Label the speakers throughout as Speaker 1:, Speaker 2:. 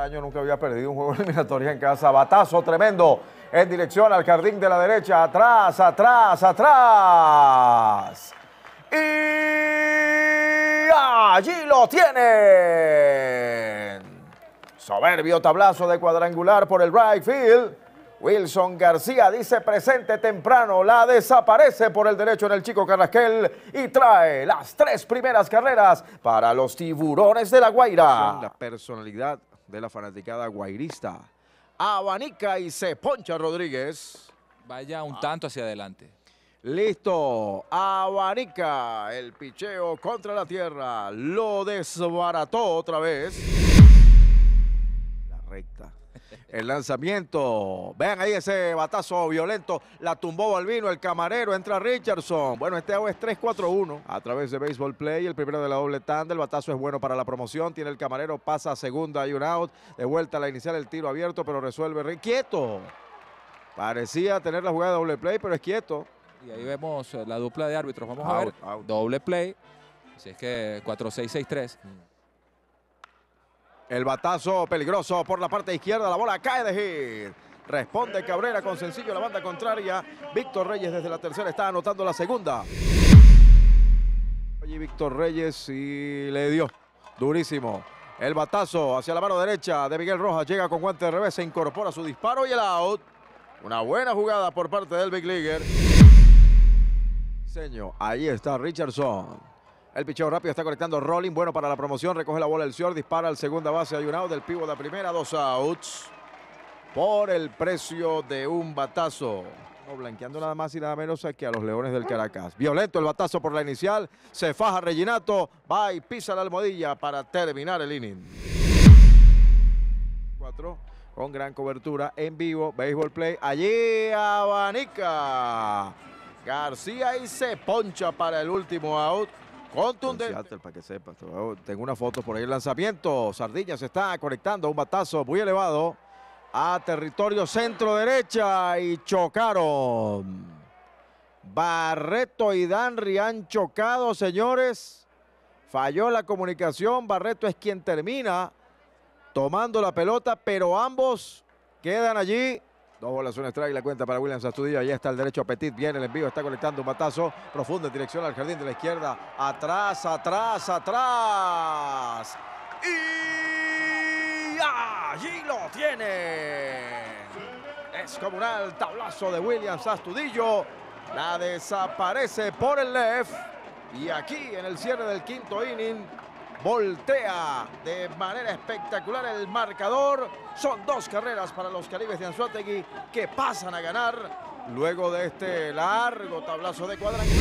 Speaker 1: año nunca había perdido un juego eliminatoria en casa. Batazo tremendo en dirección al jardín de la derecha. Atrás, atrás, atrás. Y allí lo tienen. Soberbio tablazo de cuadrangular por el right field. Wilson García dice presente temprano, la desaparece por el derecho en el chico Carrasquel y trae las tres primeras carreras para los tiburones de la Guaira. La personalidad de la fanaticada guairista. Abanica y se poncha Rodríguez. Vaya un tanto hacia adelante. Listo, abanica el picheo contra la tierra, lo desbarató otra vez. La recta el lanzamiento. Vean ahí ese batazo violento. La tumbó Balvino, el camarero. Entra Richardson. Bueno, este es 3-4-1 a través de Baseball Play. El primero de la doble tanda. El batazo es bueno para la promoción. Tiene el camarero. Pasa a segunda. Hay un out. De vuelta a la inicial. El tiro abierto, pero resuelve. Quieto. Parecía tener la jugada de doble play, pero es quieto. Y ahí vemos eh, la dupla de árbitros. Vamos a ver. Doble play. Así es que 4-6-6-3. El batazo peligroso por la parte izquierda, la bola cae de hit. Responde Cabrera con sencillo la banda contraria. Víctor Reyes desde la tercera está anotando la segunda. Allí Víctor Reyes y le dio durísimo. El batazo hacia la mano derecha de Miguel Rojas. Llega con guante de revés, se incorpora su disparo y el out. Una buena jugada por parte del Big Leaguer. Ahí está Richardson. El picheo rápido está conectando Rolling, bueno para la promoción, recoge la bola el Cior, dispara al segunda base, hay un out del pivo de primera, dos outs por el precio de un batazo. No, blanqueando nada más y nada menos aquí a los Leones del Caracas. Violento el batazo por la inicial, se faja Reginato, va y pisa la almohadilla para terminar el inning. Cuatro con gran cobertura en vivo, béisbol play, allí abanica. García y se poncha para el último out. Contundente. para que Tengo una foto por ahí. El lanzamiento. Sardiña se está conectando. Un batazo muy elevado a territorio centro-derecha y chocaron. Barreto y Danri han chocado, señores. Falló la comunicación. Barreto es quien termina tomando la pelota, pero ambos quedan allí Dos bolas, un strike, la cuenta para Williams Astudillo. Ahí está el derecho a Petit. Viene el envío, está conectando un batazo profundo en dirección al jardín de la izquierda. Atrás, atrás, atrás. Y allí lo tiene. Es comunal, tablazo de Williams Astudillo. La desaparece por el left. Y aquí en el cierre del quinto inning voltea de manera espectacular el marcador. Son dos carreras para los Caribes de Anzuategui que pasan a ganar luego de este largo tablazo de cuadrangular.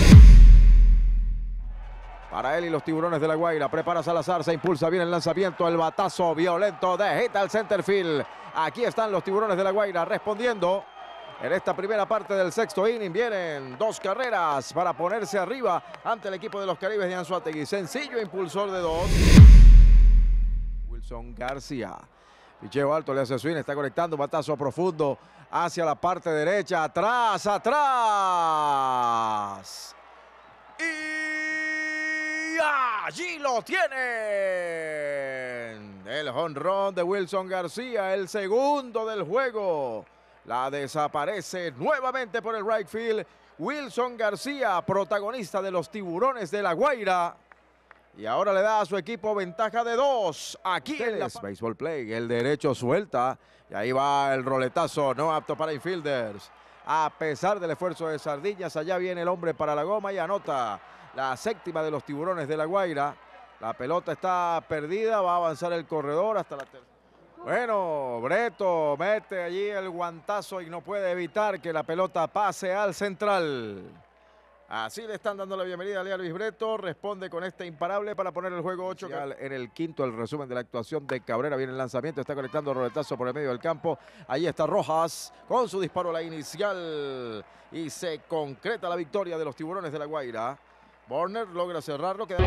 Speaker 1: Para él y los tiburones de la Guaira. Prepara Salazar, se impulsa bien el lanzamiento, el batazo violento de hit al centerfield. Aquí están los tiburones de la Guaira respondiendo. En esta primera parte del sexto inning vienen dos carreras para ponerse arriba ante el equipo de los Caribes de Anzuategui. Sencillo impulsor de dos. Wilson García. Picheo alto le hace swing, está conectando un batazo profundo hacia la parte derecha. Atrás, atrás. Y allí lo tiene El jonrón de Wilson García, el segundo del juego. La desaparece nuevamente por el right field. Wilson García, protagonista de los tiburones de La Guaira. Y ahora le da a su equipo ventaja de dos. Aquí en Baseball play, el derecho suelta. Y ahí va el roletazo, no apto para infielders. A pesar del esfuerzo de Sardiñas, allá viene el hombre para la goma y anota la séptima de los tiburones de La Guaira. La pelota está perdida, va a avanzar el corredor hasta la tercera. Bueno, Breto mete allí el guantazo y no puede evitar que la pelota pase al central. Así le están dando la bienvenida a Luis Breto. Responde con este imparable para poner el juego 8. En el quinto, el resumen de la actuación de Cabrera. Viene el lanzamiento, está conectando roletazo por el medio del campo. Ahí está Rojas con su disparo a la inicial. Y se concreta la victoria de los tiburones de la Guaira. Borner logra cerrarlo. Queda...